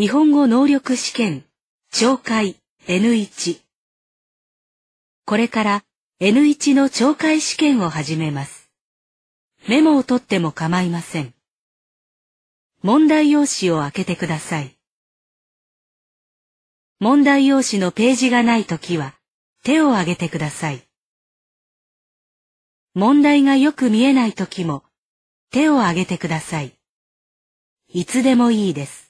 日本語能力試験、懲戒 N1。これから N1 の懲戒試験を始めます。メモを取っても構いません。問題用紙を開けてください。問題用紙のページがないときは、手を挙げてください。問題がよく見えないときも、手を挙げてください。いつでもいいです。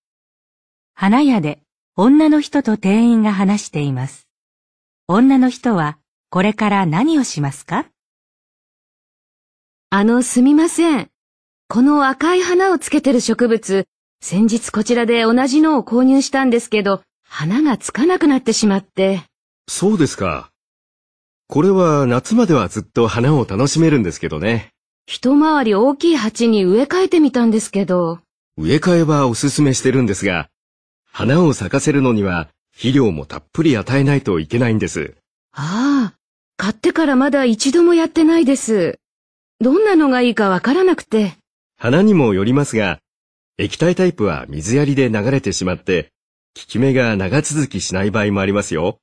花屋で女の人と店員が話しています。女の人はこれから何をしますかあの、すみません。この赤い花をつけてる植物、先日こちらで同じのを購入したんですけど、花がつかなくなってしまって。そうですか。これは夏まではずっと花を楽しめるんですけどね。一回り大きい鉢に植え替えてみたんですけど。植え替えはおすすめしてるんですが、花を咲かせるのには肥料もたっぷり与えないといけないんです。ああ、買ってからまだ一度もやってないです。どんなのがいいかわからなくて。花にもよりますが、液体タイプは水やりで流れてしまって、効き目が長続きしない場合もありますよ。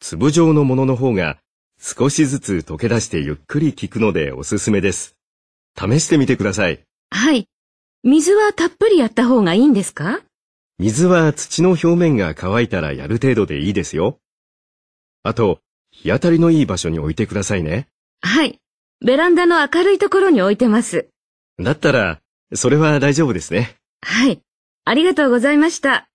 粒状のものの方が少しずつ溶け出してゆっくり効くのでおすすめです。試してみてください。はい。水はたっぷりやった方がいいんですか水は土の表面が乾いたらやる程度でいいですよ。あと、日当たりのいい場所に置いてくださいね。はい。ベランダの明るいところに置いてます。だったら、それは大丈夫ですね。はい。ありがとうございました。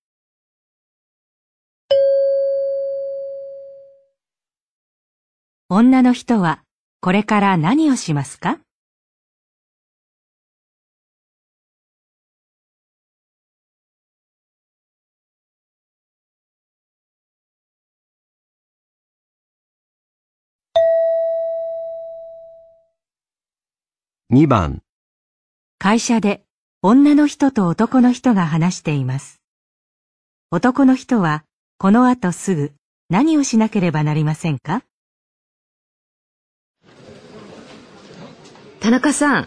女の人は、これから何をしますか2番会社で女の人と男の人が話しています。男の人はこの後すぐ何をしなければなりませんか田中さん、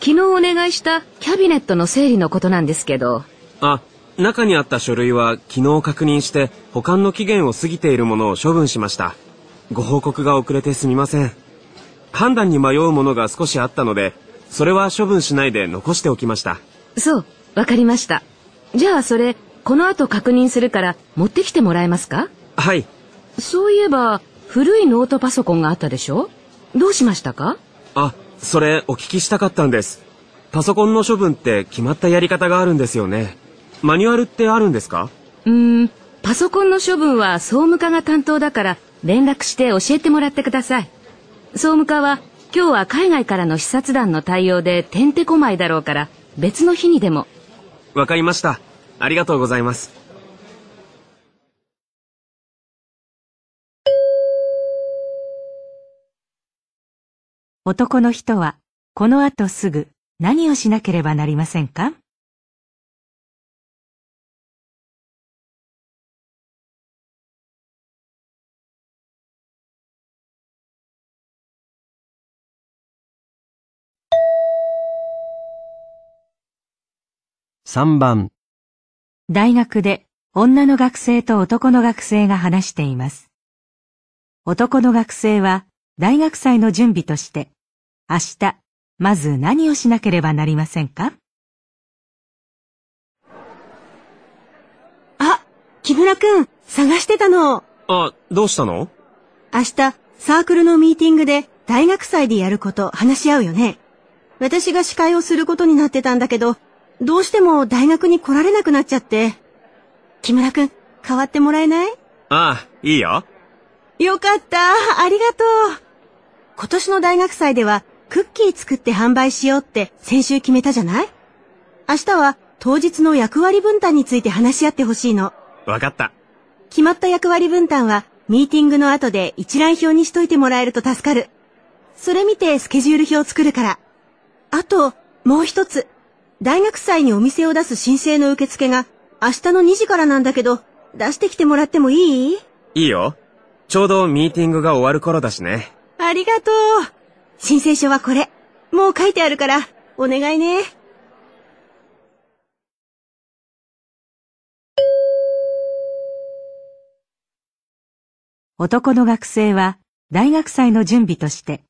昨日お願いしたキャビネットの整理のことなんですけど。あ、中にあった書類は昨日確認して保管の期限を過ぎているものを処分しました。ご報告が遅れてすみません。判断に迷うものが少しあったのでそれは処分しないで残しておきました。そう、わかりました。じゃあそれ、この後確認するから持ってきてもらえますかはい。そういえば、古いノートパソコンがあったでしょどうしましたかあ、それお聞きしたかったんです。パソコンの処分って決まったやり方があるんですよね。マニュアルってあるんですかうーん、パソコンの処分は総務課が担当だから連絡して教えてもらってください。総務課は今日は海外からの視察団の対応でてんてこまいだろうから別の日にでも。わかりました。ありがとうございます。男の人はこの後すぐ何をしなければなりませんか3番大学で女の学生と男の学生が話しています。男の学生は大学祭の準備として明日まず何をしなければなりませんかあ、木村くん探してたの。あ、どうしたの明日サークルのミーティングで大学祭でやること話し合うよね。私が司会をすることになってたんだけど、どうしても大学に来られなくなっちゃって。木村くん、代わってもらえないああ、いいよ。よかった、ありがとう。今年の大学祭では、クッキー作って販売しようって先週決めたじゃない明日は当日の役割分担について話し合ってほしいの。わかった。決まった役割分担は、ミーティングの後で一覧表にしといてもらえると助かる。それ見てスケジュール表を作るから。あと、もう一つ。大学祭にお店を出す申請の受付が明日の2時からなんだけど、出してきてもらってもいいいいよ。ちょうどミーティングが終わる頃だしね。ありがとう。申請書はこれ。もう書いてあるから、お願いね。男の学生は大学祭の準備として、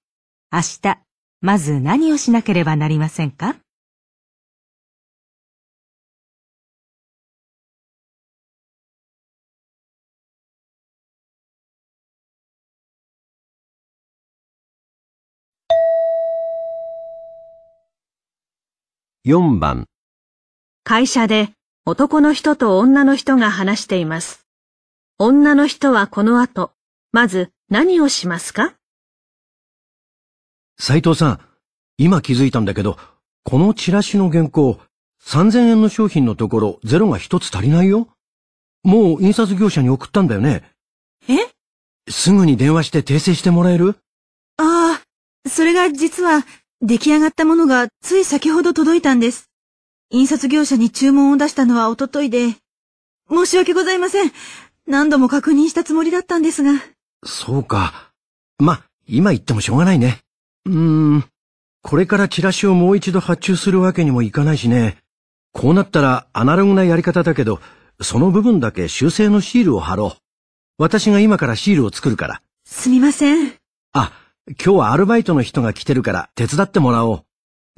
明日、まず何をしなければなりませんか4番会社で男の人と女の人が話しています。女の人はこの後、まず何をしますか斉藤さん、今気づいたんだけど、このチラシの原稿、3000円の商品のところゼロが一つ足りないよ。もう印刷業者に送ったんだよね。えすぐに電話して訂正してもらえるああ、それが実は出来上がったものがつい先ほど届いたんです。印刷業者に注文を出したのはおとといで、申し訳ございません。何度も確認したつもりだったんですが。そうか。ま、今言ってもしょうがないね。うーん。これからチラシをもう一度発注するわけにもいかないしね。こうなったらアナログなやり方だけど、その部分だけ修正のシールを貼ろう。私が今からシールを作るから。すみません。あ、今日はアルバイトの人が来てるから手伝ってもらおう。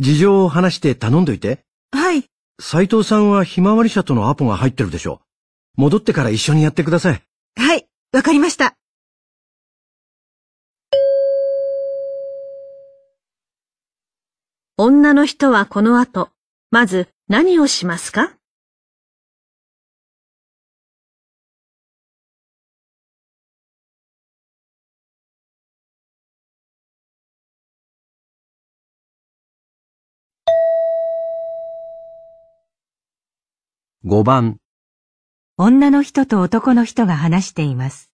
事情を話して頼んどいて。はい。斎藤さんはひまわり社とのアポが入ってるでしょう。戻ってから一緒にやってください。はい、わかりました。女の人はこの後、まず何をしますか5番女の人と男の人が話しています。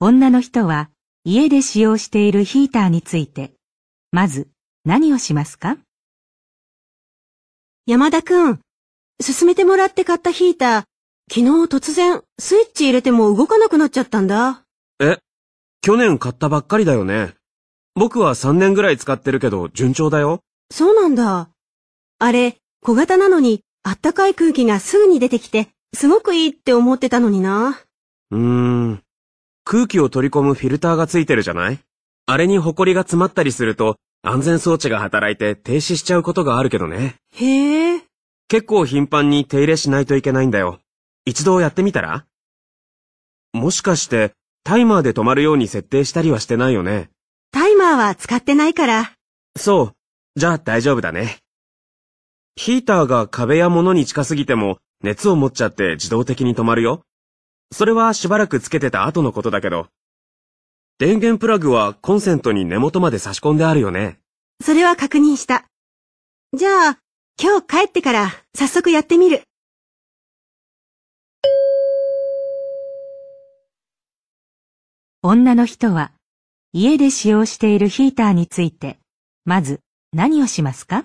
女の人は家で使用しているヒーターについて、まず何をしますか山田くん、進めてもらって買ったヒーター、昨日突然スイッチ入れても動かなくなっちゃったんだ。え、去年買ったばっかりだよね。僕は3年ぐらい使ってるけど順調だよ。そうなんだ。あれ、小型なのにあったかい空気がすぐに出てきて、すごくいいって思ってたのにな。うーん。空気を取り込むフィルターがついてるじゃないあれにホコリが詰まったりすると、安全装置が働いて停止しちゃうことがあるけどね。へえ。結構頻繁に手入れしないといけないんだよ。一度やってみたらもしかして、タイマーで止まるように設定したりはしてないよね。タイマーは使ってないから。そう。じゃあ大丈夫だね。ヒーターが壁や物に近すぎても熱を持っちゃって自動的に止まるよ。それはしばらくつけてた後のことだけど。電源プラグはコンセントに根元まで差し込んであるよね。それは確認した。じゃあ、今日帰ってから早速やってみる。女の人は、家で使用しているヒーターについて、まず何をしますか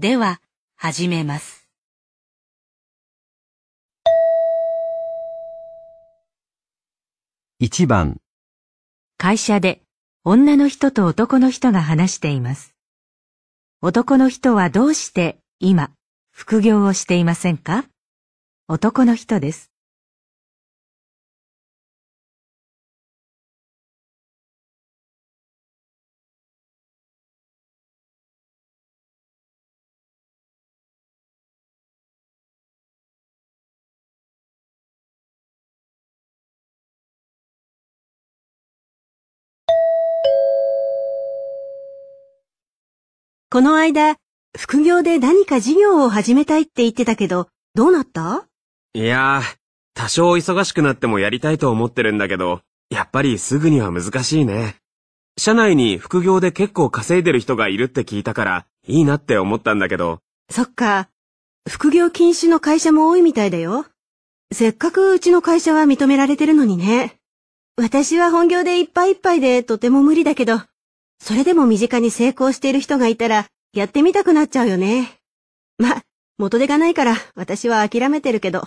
では、始めます。1番会社で女の人と男の人が話しています。男の人はどうして今副業をしていませんか男の人です。この間、副業で何か事業を始めたいって言ってたけど、どうなったいやー、多少忙しくなってもやりたいと思ってるんだけど、やっぱりすぐには難しいね。社内に副業で結構稼いでる人がいるって聞いたから、いいなって思ったんだけど。そっか。副業禁止の会社も多いみたいだよ。せっかくうちの会社は認められてるのにね。私は本業でいっぱいいっぱいでとても無理だけど、それでも身近に成功している人がいたら、やってみたくなっちゃうよね。ま、元手がないから、私は諦めてるけど。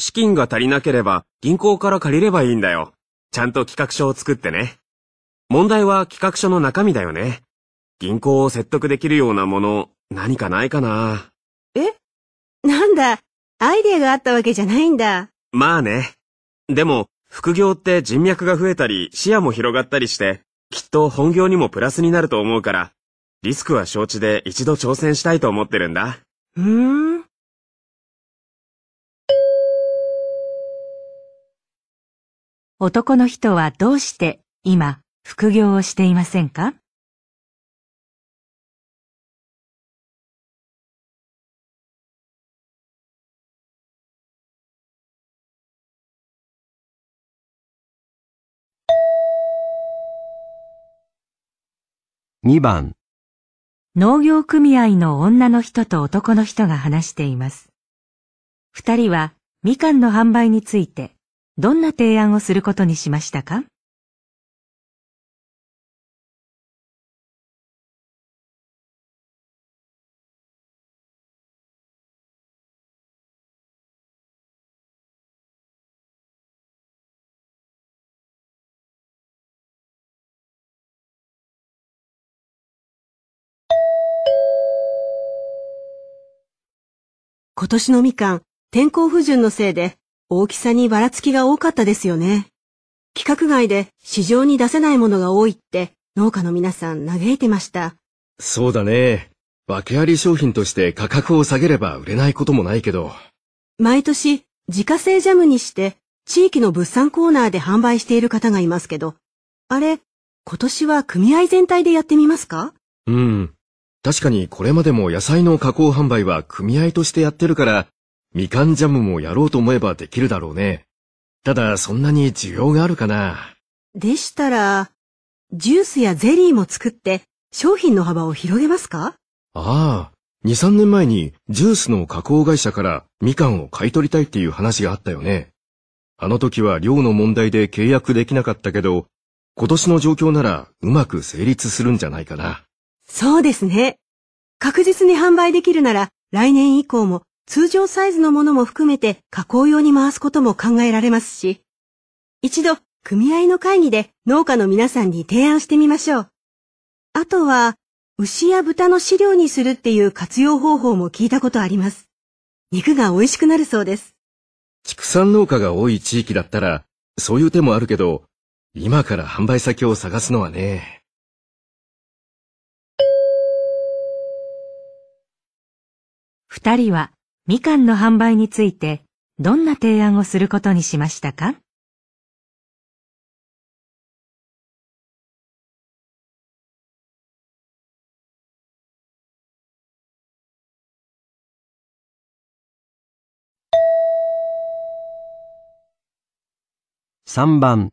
資金が足りなければ、銀行から借りればいいんだよ。ちゃんと企画書を作ってね。問題は企画書の中身だよね。銀行を説得できるようなもの、何かないかな。えなんだ、アイデアがあったわけじゃないんだ。まあね。でも、副業って人脈が増えたり、視野も広がったりして、きっと本業にもプラスになると思うから、リスクは承知で一度挑戦したいと思ってるんだ。うーん。男の人はどうして今副業をしていませんか2番農業組合の女の人と男の人が話しています。二人はみかんの販売についてどんな提案をすることにしましたか今年のみかん、天候不順のせいで、大きさにばらつきが多かったですよね。規格外で市場に出せないものが多いって農家の皆さん嘆いてました。そうだね。訳あり商品として価格を下げれば売れないこともないけど。毎年、自家製ジャムにして、地域の物産コーナーで販売している方がいますけど、あれ、今年は組合全体でやってみますかうん。確かにこれまでも野菜の加工販売は組合としてやってるから、みかんジャムもやろうと思えばできるだろうね。ただそんなに需要があるかな。でしたら、ジュースやゼリーも作って商品の幅を広げますかああ、2、3年前にジュースの加工会社からみかんを買い取りたいっていう話があったよね。あの時は量の問題で契約できなかったけど、今年の状況ならうまく成立するんじゃないかな。そうですね。確実に販売できるなら来年以降も通常サイズのものも含めて加工用に回すことも考えられますし、一度組合の会議で農家の皆さんに提案してみましょう。あとは、牛や豚の飼料にするっていう活用方法も聞いたことあります。肉が美味しくなるそうです。畜産農家が多い地域だったら、そういう手もあるけど、今から販売先を探すのはね。二人はみかんの販売についてどんな提案をすることにしましたか3番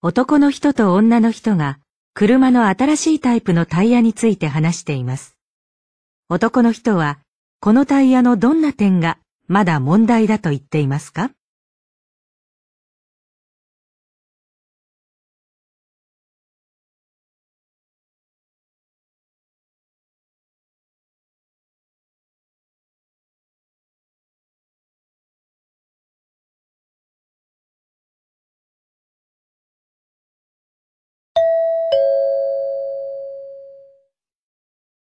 男の人と女の人が車の新しいタイプのタイヤについて話しています。男の人はこのタイヤのどんな点がまだ問題だと言っていますか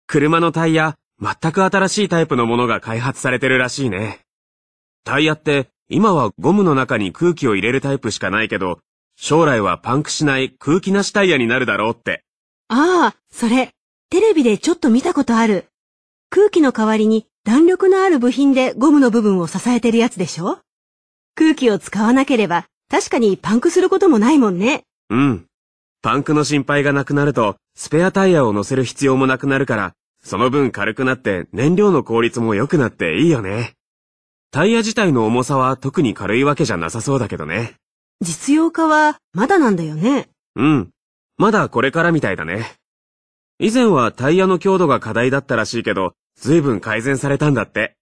車のタイヤ、全く新しいタイプのものが開発されてるらしいね。タイヤって今はゴムの中に空気を入れるタイプしかないけど、将来はパンクしない空気なしタイヤになるだろうって。ああ、それ、テレビでちょっと見たことある。空気の代わりに弾力のある部品でゴムの部分を支えてるやつでしょ空気を使わなければ確かにパンクすることもないもんね。うん。パンクの心配がなくなると、スペアタイヤを乗せる必要もなくなるから、その分軽くなって燃料の効率も良くなっていいよね。タイヤ自体の重さは特に軽いわけじゃなさそうだけどね。実用化はまだなんだよね。うん。まだこれからみたいだね。以前はタイヤの強度が課題だったらしいけど、随分改善されたんだって。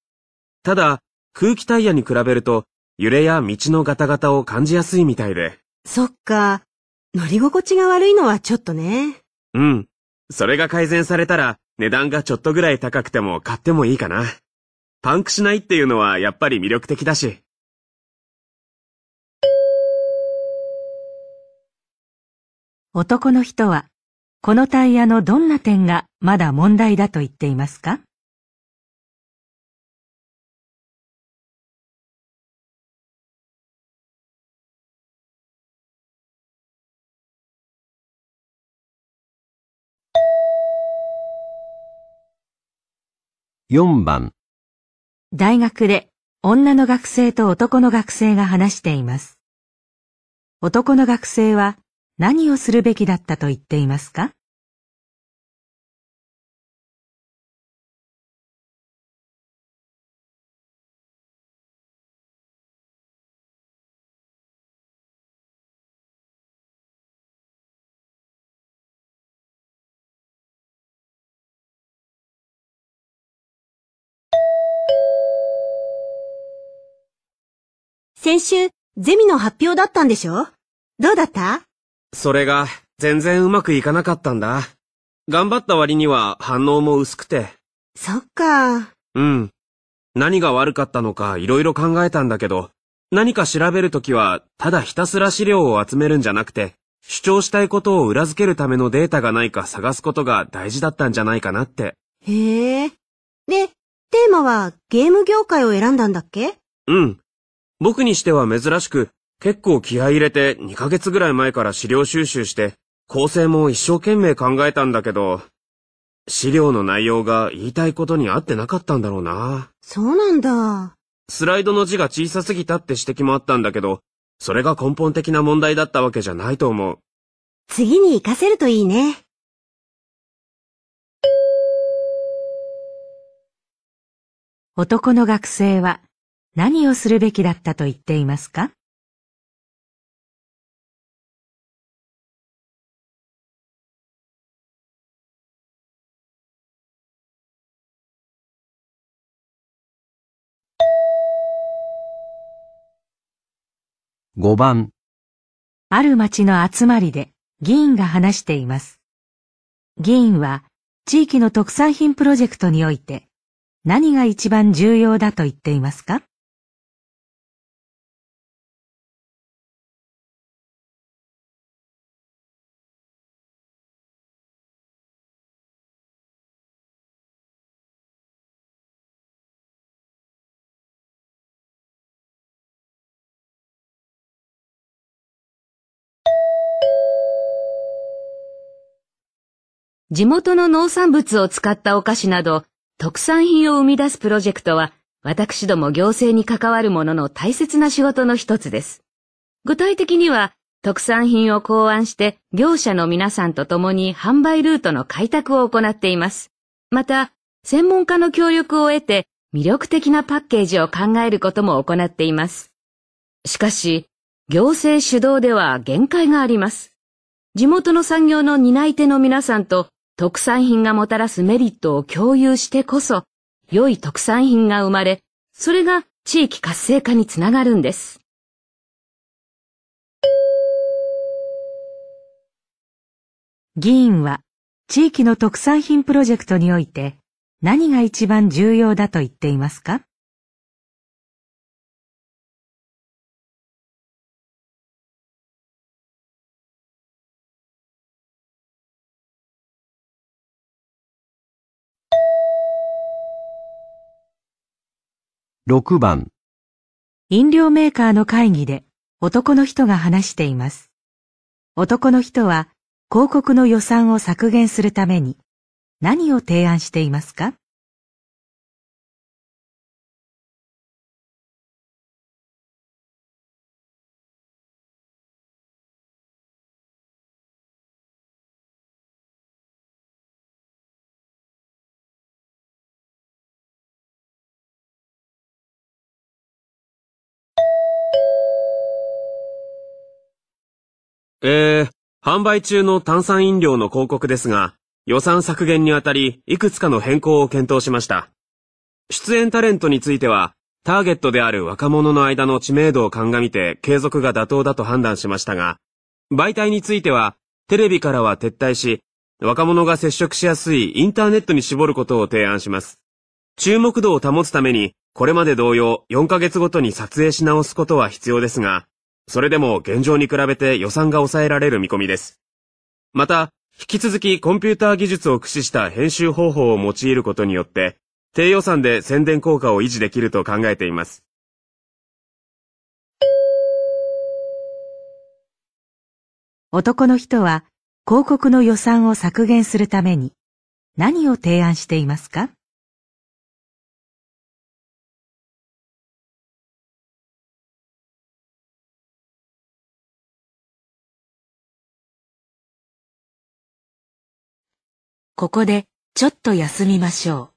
ただ、空気タイヤに比べると、揺れや道のガタガタを感じやすいみたいで。そっか。乗り心地が悪いのはちょっとね。うん。それが改善されたら、値段がちょっとぐらい高くても買ってもいいかな。パンクしないっていうのはやっぱり魅力的だし。男の人は、このタイヤのどんな点がまだ問題だと言っていますか4番大学で女の学生と男の学生が話しています。男の学生は何をするべきだったと言っていますか先週、ゼミの発表だったんでしょどうだったそれが、全然うまくいかなかったんだ。頑張った割には反応も薄くて。そっか。うん。何が悪かったのか色々考えたんだけど、何か調べるときは、ただひたすら資料を集めるんじゃなくて、主張したいことを裏付けるためのデータがないか探すことが大事だったんじゃないかなって。へえ。で、テーマはゲーム業界を選んだんだっけうん。僕にしては珍しく、結構気合入れて2ヶ月ぐらい前から資料収集して、構成も一生懸命考えたんだけど、資料の内容が言いたいことに合ってなかったんだろうな。そうなんだ。スライドの字が小さすぎたって指摘もあったんだけど、それが根本的な問題だったわけじゃないと思う。次に活かせるといいね。男の学生は何をするべきだったと言っていますか5番ある町の集まりで議員が話しています。議員は地域の特産品プロジェクトにおいて何が一番重要だと言っていますか地元の農産物を使ったお菓子など特産品を生み出すプロジェクトは私ども行政に関わるものの大切な仕事の一つです。具体的には特産品を考案して業者の皆さんと共に販売ルートの開拓を行っています。また、専門家の協力を得て魅力的なパッケージを考えることも行っています。しかし、行政主導では限界があります。地元の産業の担い手の皆さんと特産品がもたらすメリットを共有してこそ、良い特産品が生まれ、それが地域活性化につながるんです。議員は地域の特産品プロジェクトにおいて何が一番重要だと言っていますか6番飲料メーカーの会議で男の人が話しています。男の人は広告の予算を削減するために何を提案していますかえー、販売中の炭酸飲料の広告ですが、予算削減にあたり、いくつかの変更を検討しました。出演タレントについては、ターゲットである若者の間の知名度を鑑みて継続が妥当だと判断しましたが、媒体については、テレビからは撤退し、若者が接触しやすいインターネットに絞ることを提案します。注目度を保つために、これまで同様4ヶ月ごとに撮影し直すことは必要ですが、それでも現状に比べて予算が抑えられる見込みです。また、引き続きコンピューター技術を駆使した編集方法を用いることによって、低予算で宣伝効果を維持できると考えています。男の人は広告の予算を削減するために何を提案していますかここで、ちょっと休みましょう。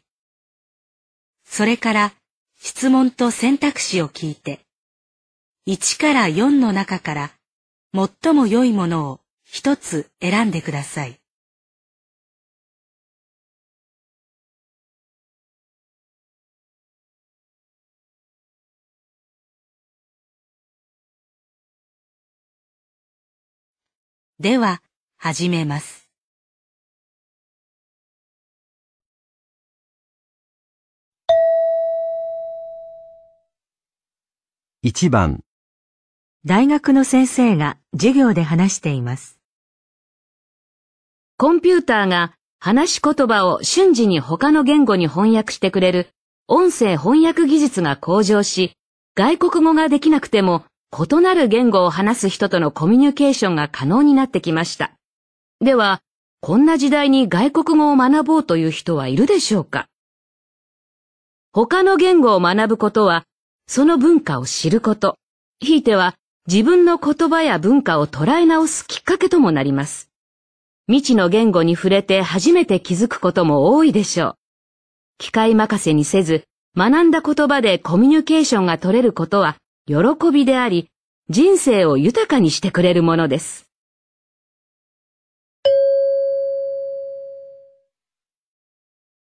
それから質問と選択肢を聞いて、1から4の中から最も良いものを一つ選んでください。では、始めます。1番大学の先生が授業で話しています。コンピューターが話し言葉を瞬時に他の言語に翻訳してくれる音声翻訳技術が向上し、外国語ができなくても異なる言語を話す人とのコミュニケーションが可能になってきました。では、こんな時代に外国語を学ぼうという人はいるでしょうか他の言語を学ぶことはその文化を知ること、ひいては自分の言葉や文化を捉え直すきっかけともなります。未知の言語に触れて初めて気づくことも多いでしょう。機械任せにせず、学んだ言葉でコミュニケーションが取れることは喜びであり、人生を豊かにしてくれるものです。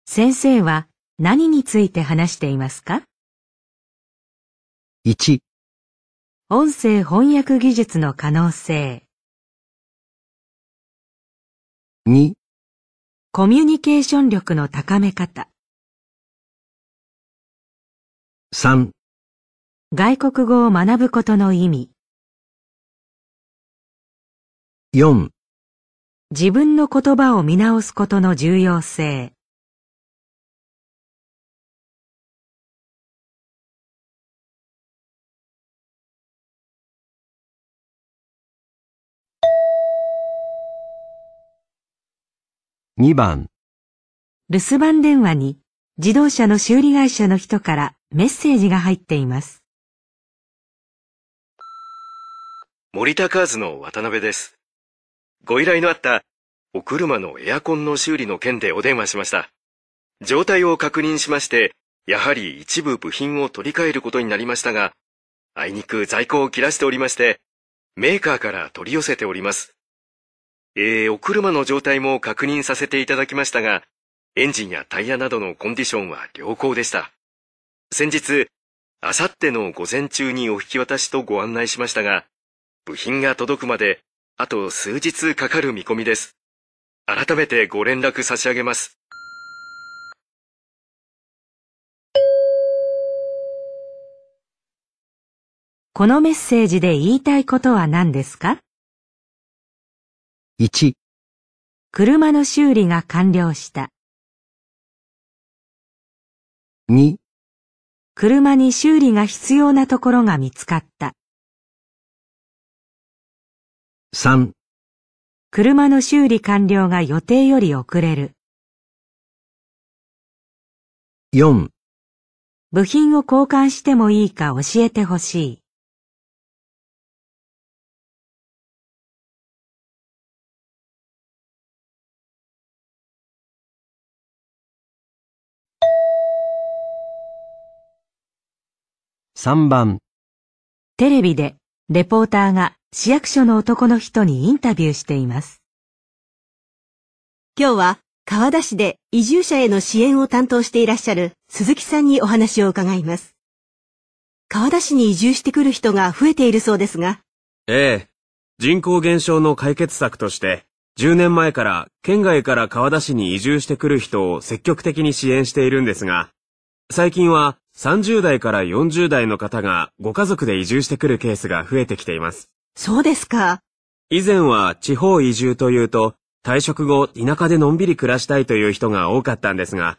先生は何について話していますか1音声翻訳技術の可能性2コミュニケーション力の高め方3外国語を学ぶことの意味4自分の言葉を見直すことの重要性2番留守番電話に自動車の修理会社の人からメッセージが入っています。森田カーズの渡辺です。ご依頼のあったお車のエアコンの修理の件でお電話しました。状態を確認しまして、やはり一部部品を取り替えることになりましたが、あいにく在庫を切らしておりまして、メーカーから取り寄せております。えー、お車の状態も確認させていただきましたが、エンジンやタイヤなどのコンディションは良好でした。先日、あさっての午前中にお引き渡しとご案内しましたが、部品が届くまで、あと数日かかる見込みです。改めてご連絡差し上げます。このメッセージで言いたいことは何ですか1車の修理が完了した。2車に修理が必要なところが見つかった。3車の修理完了が予定より遅れる。4部品を交換してもいいか教えてほしい。3番テレビでレポーターが市役所の男の人にインタビューしています。今日は川田市で移住者への支援を担当していらっしゃる鈴木さんにお話を伺います。川田市に移住してくる人が増えているそうですが。ええ。人口減少の解決策として、10年前から県外から川田市に移住してくる人を積極的に支援しているんですが、最近は30代から40代の方がご家族で移住してくるケースが増えてきています。そうですか。以前は地方移住というと、退職後田舎でのんびり暮らしたいという人が多かったんですが、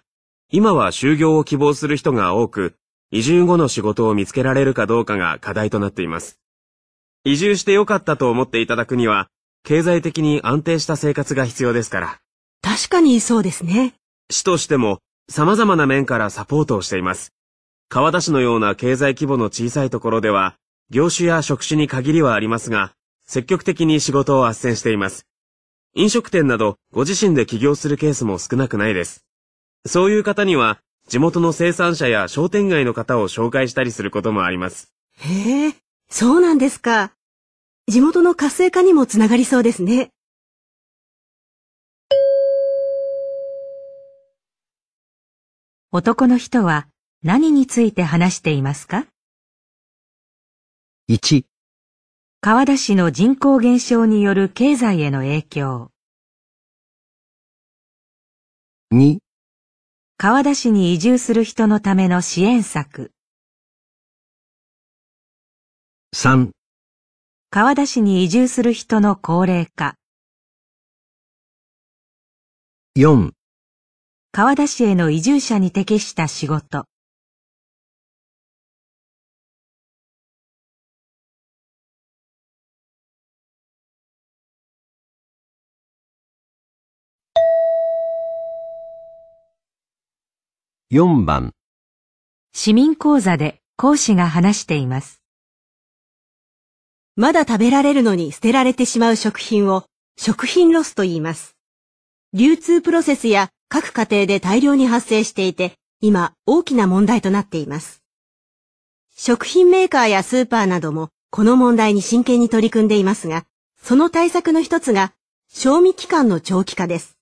今は就業を希望する人が多く、移住後の仕事を見つけられるかどうかが課題となっています。移住して良かったと思っていただくには、経済的に安定した生活が必要ですから。確かにそうですね。市としても様々な面からサポートをしています。川田市のような経済規模の小さいところでは、業種や職種に限りはありますが、積極的に仕事を斡旋しています。飲食店など、ご自身で起業するケースも少なくないです。そういう方には、地元の生産者や商店街の方を紹介したりすることもあります。へえ、そうなんですか。地元の活性化にもつながりそうですね。男の人は何について話していますか ?1 川田市の人口減少による経済への影響2川田市に移住する人のための支援策3川田市に移住する人の高齢化4川田市への移住者に適した仕事。4番市民講座で講師が話しています。まだ食べられるのに捨てられてしまう食品を食品ロスと言います。流通プロセスや各家庭で大量に発生していて、今大きな問題となっています。食品メーカーやスーパーなどもこの問題に真剣に取り組んでいますが、その対策の一つが賞味期間の長期化です。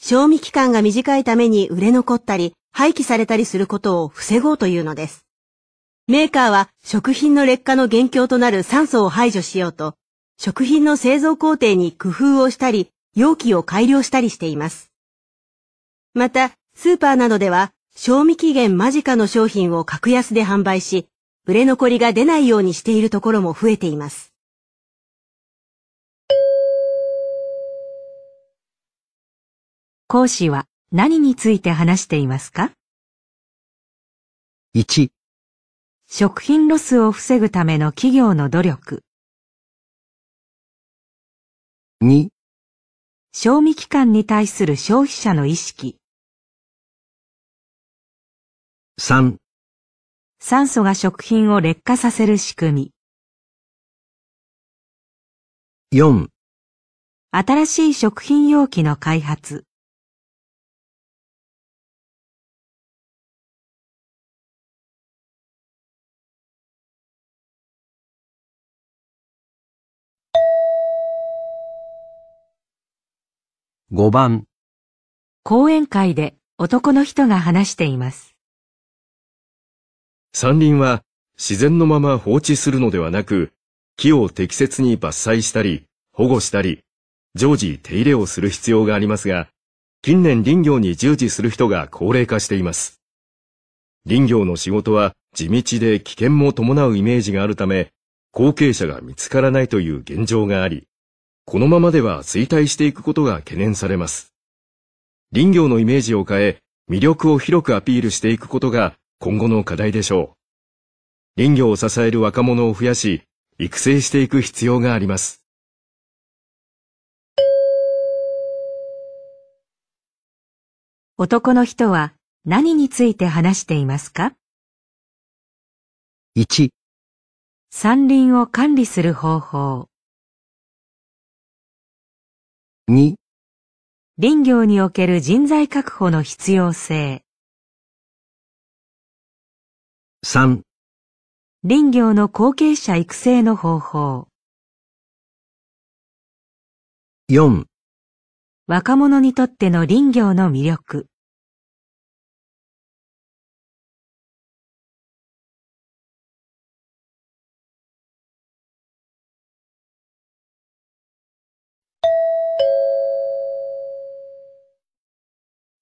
賞味期間が短いために売れ残ったり廃棄されたりすることを防ごうというのです。メーカーは食品の劣化の元凶となる酸素を排除しようと、食品の製造工程に工夫をしたり、容器を改良したりしています。また、スーパーなどでは、賞味期限間近の商品を格安で販売し、売れ残りが出ないようにしているところも増えています。講師は何について話していますか ?1 食品ロスを防ぐための企業の努力2賞味期間に対する消費者の意識。3酸素が食品を劣化させる仕組み。4新しい食品容器の開発。5番講演会で男の人が話しています。山林は自然のまま放置するのではなく、木を適切に伐採したり、保護したり、常時手入れをする必要がありますが、近年林業に従事する人が高齢化しています。林業の仕事は地道で危険も伴うイメージがあるため、後継者が見つからないという現状があり、このままでは衰退していくことが懸念されます。林業のイメージを変え、魅力を広くアピールしていくことが今後の課題でしょう。林業を支える若者を増やし、育成していく必要があります。男の人は何について話していますか ?1 山林を管理する方法2林業における人材確保の必要性3林業の後継者育成の方法4若者にとっての林業の魅力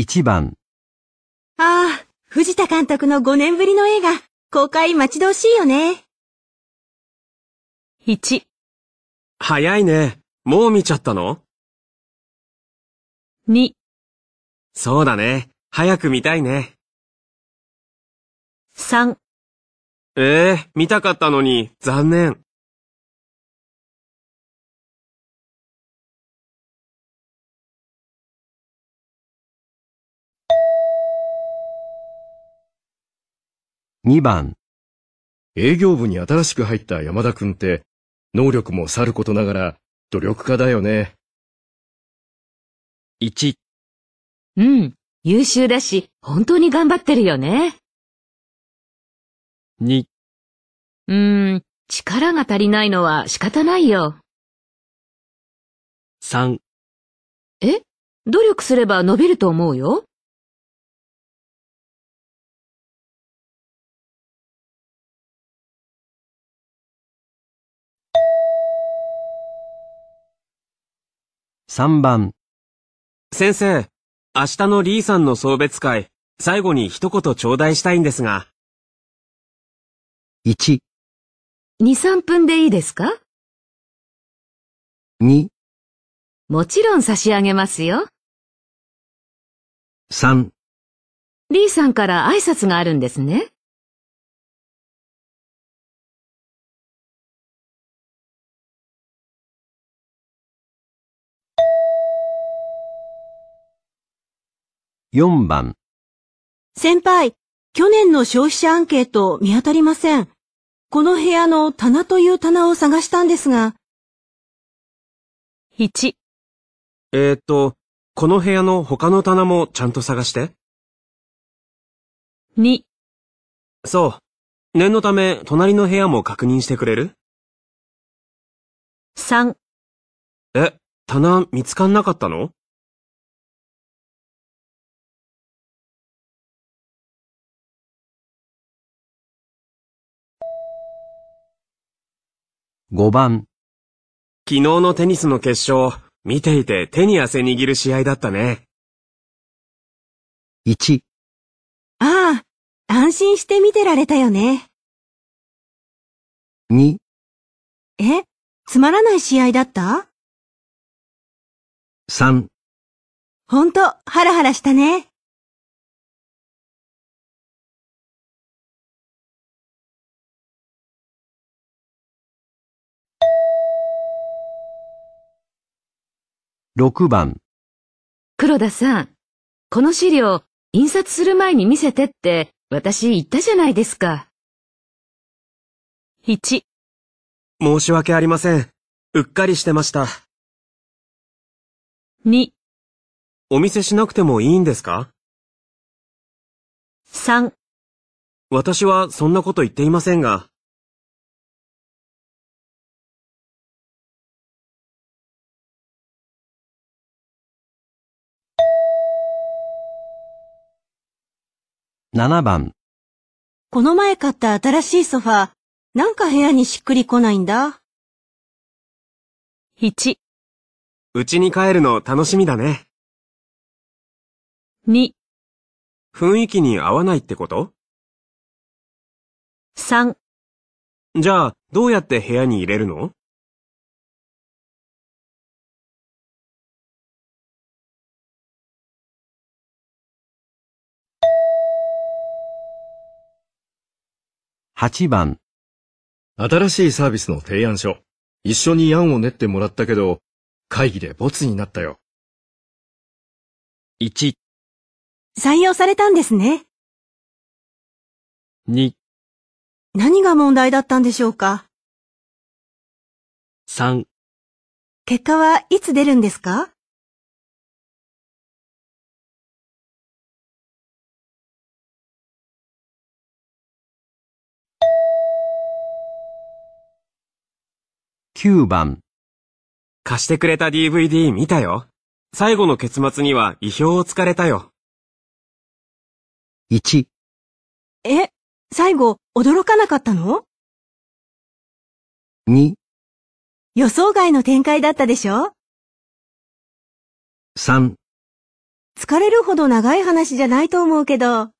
1番ああ、藤田監督の5年ぶりの映画、公開待ち遠しいよね。1早いね。もう見ちゃったの ?2 そうだね。早く見たいね。3ええー、見たかったのに、残念。2番営業部に新しく入った山田くんって能力もさることながら努力家だよね。1うん、優秀だし本当に頑張ってるよね。2うーん、力が足りないのは仕方ないよ。3え努力すれば伸びると思うよ。3番。先生、明日のリーさんの送別会、最後に一言頂戴したいんですが。1、2、3分でいいですか2、もちろん差し上げますよ。3、リーさんから挨拶があるんですね。4番先輩、去年の消費者アンケート見当たりません。この部屋の棚という棚を探したんですが。1、えっと、この部屋の他の棚もちゃんと探して。2、そう。念のため、隣の部屋も確認してくれる ?3、え、棚見つかんなかったの5番。昨日のテニスの決勝、見ていて手に汗握る試合だったね。1。ああ、安心して見てられたよね。2。え、つまらない試合だった ?3。ほんと、ハラハラしたね。6番黒田さん、この資料、印刷する前に見せてって私言ったじゃないですか。1、申し訳ありません。うっかりしてました。2、お見せしなくてもいいんですか3、私はそんなこと言っていませんが。7番この前買った新しいソファー、なんか部屋にしっくりこないんだ。1、うちに帰るの楽しみだね。2、雰囲気に合わないってこと3、じゃあ、どうやって部屋に入れるの8番。新しいサービスの提案書。一緒に案を練ってもらったけど、会議でボツになったよ。1、採用されたんですね。2、何が問題だったんでしょうか3、結果はいつ出るんですか9番。貸してくれた DVD 見たよ。最後の結末には意表をつかれたよ。1。え、最後、驚かなかったの ?2。予想外の展開だったでしょ ?3。疲れるほど長い話じゃないと思うけど、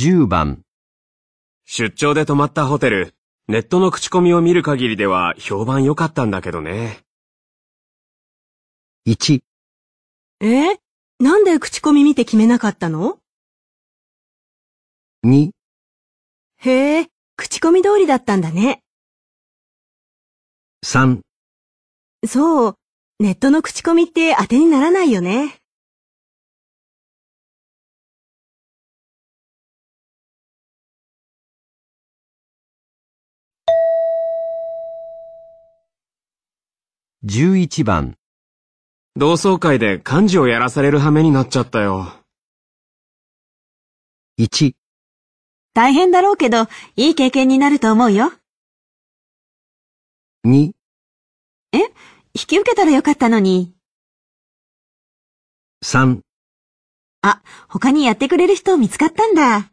10番。出張で泊まったホテル、ネットの口コミを見る限りでは評判良かったんだけどね。1。えなんで口コミ見て決めなかったの ?2。へえ、口コミ通りだったんだね。3。そう、ネットの口コミって当てにならないよね。11番同窓会で漢字をやらされる羽目になっちゃったよ。1大変だろうけど、いい経験になると思うよ。2え引き受けたらよかったのに。3あ、他にやってくれる人見つかったんだ。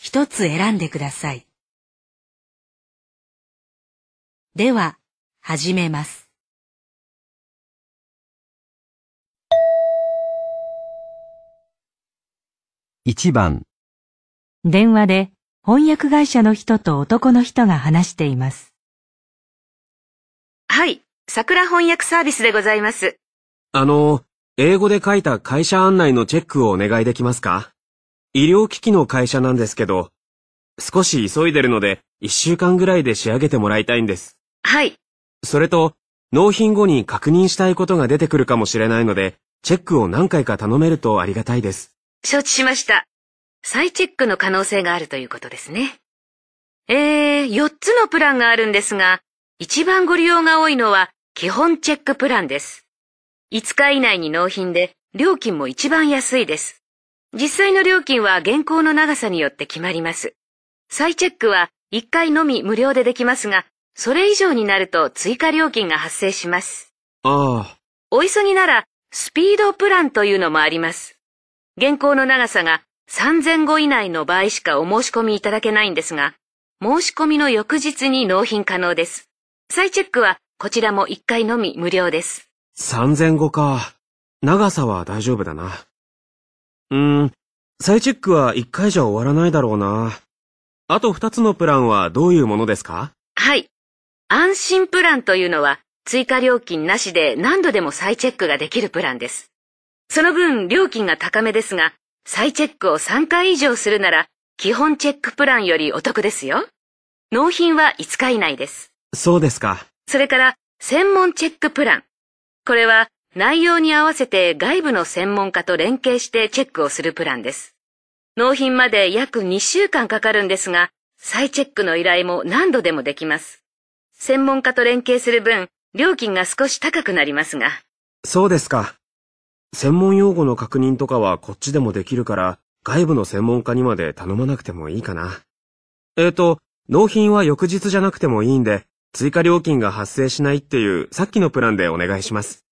一つ選んでください。では、始めます。1番電話で翻訳会社の人と男の人が話しています。はい、桜翻訳サービスでございます。あの、英語で書いた会社案内のチェックをお願いできますか医療機器の会社なんですけど、少し急いでるので、一週間ぐらいで仕上げてもらいたいんです。はい。それと、納品後に確認したいことが出てくるかもしれないので、チェックを何回か頼めるとありがたいです。承知しました。再チェックの可能性があるということですね。えー、四つのプランがあるんですが、一番ご利用が多いのは、基本チェックプランです。5日以内に納品で、料金も一番安いです。実際の料金は原稿の長さによって決まります。再チェックは1回のみ無料でできますが、それ以上になると追加料金が発生します。ああ。お急ぎなら、スピードプランというのもあります。原稿の長さが3000語以内の場合しかお申し込みいただけないんですが、申し込みの翌日に納品可能です。再チェックはこちらも1回のみ無料です。3000語か。長さは大丈夫だな。うーん、再チェックは一回じゃ終わらないだろうな。あと二つのプランはどういうものですかはい。安心プランというのは、追加料金なしで何度でも再チェックができるプランです。その分、料金が高めですが、再チェックを3回以上するなら、基本チェックプランよりお得ですよ。納品は5日以内です。そうですか。それから、専門チェックプラン。これは、内容に合わせて外部の専門家と連携してチェックをするプランです。納品まで約2週間かかるんですが、再チェックの依頼も何度でもできます。専門家と連携する分、料金が少し高くなりますが。そうですか。専門用語の確認とかはこっちでもできるから、外部の専門家にまで頼まなくてもいいかな。えーと、納品は翌日じゃなくてもいいんで、追加料金が発生しないっていうさっきのプランでお願いします。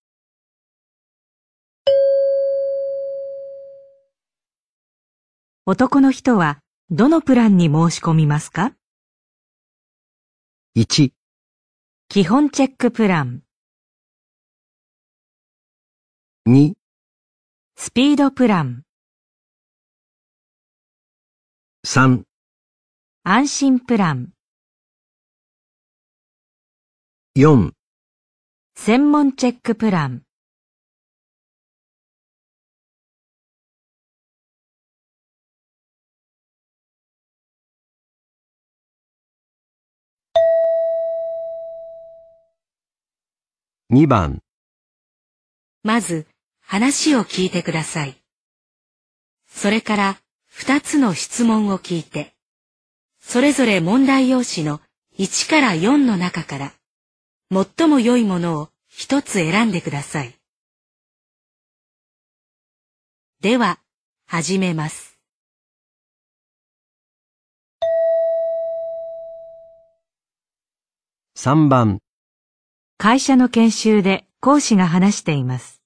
男の人はどのプランに申し込みますか ?1 基本チェックプラン2スピードプラン3安心プラン4専門チェックプラン2番まず話を聞いてください。それから2つの質問を聞いて、それぞれ問題用紙の1から4の中から最も良いものを1つ選んでください。では、始めます。3番会社の研修で講師が話しています。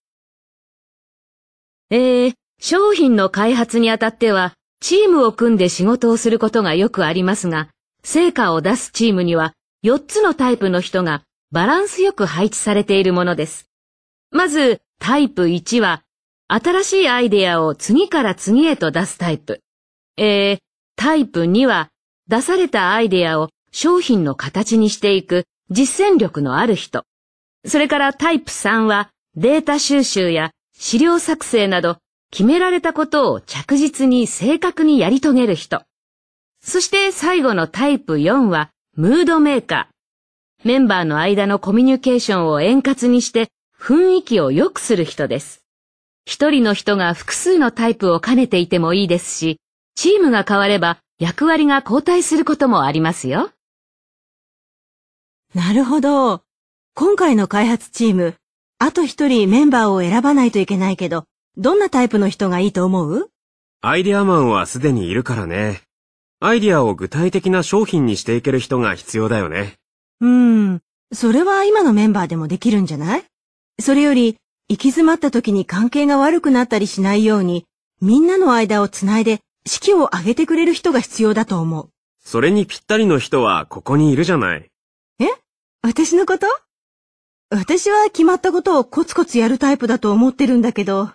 えー、商品の開発にあたっては、チームを組んで仕事をすることがよくありますが、成果を出すチームには、4つのタイプの人がバランスよく配置されているものです。まず、タイプ1は、新しいアイデアを次から次へと出すタイプ。えー、タイプ2は、出されたアイデアを商品の形にしていく実践力のある人。それからタイプ3はデータ収集や資料作成など決められたことを着実に正確にやり遂げる人。そして最後のタイプ4はムードメーカー。メンバーの間のコミュニケーションを円滑にして雰囲気を良くする人です。一人の人が複数のタイプを兼ねていてもいいですし、チームが変われば役割が交代することもありますよ。なるほど。今回の開発チーム、あと一人メンバーを選ばないといけないけど、どんなタイプの人がいいと思うアイデアマンはすでにいるからね。アイデアを具体的な商品にしていける人が必要だよね。うーん。それは今のメンバーでもできるんじゃないそれより、行き詰まった時に関係が悪くなったりしないように、みんなの間をつないで、気を上げてくれる人が必要だと思う。それにぴったりの人はここにいるじゃない。え私のこと私は決まったことをコツコツやるタイプだと思ってるんだけど。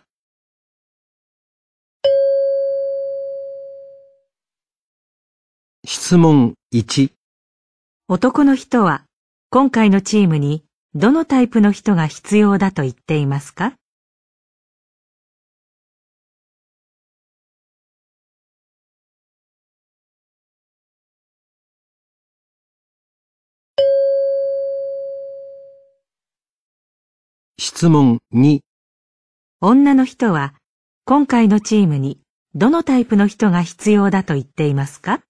質問1男の人は今回のチームにどのタイプの人が必要だと言っていますか質問2女の人は今回のチームにどのタイプの人が必要だと言っていますか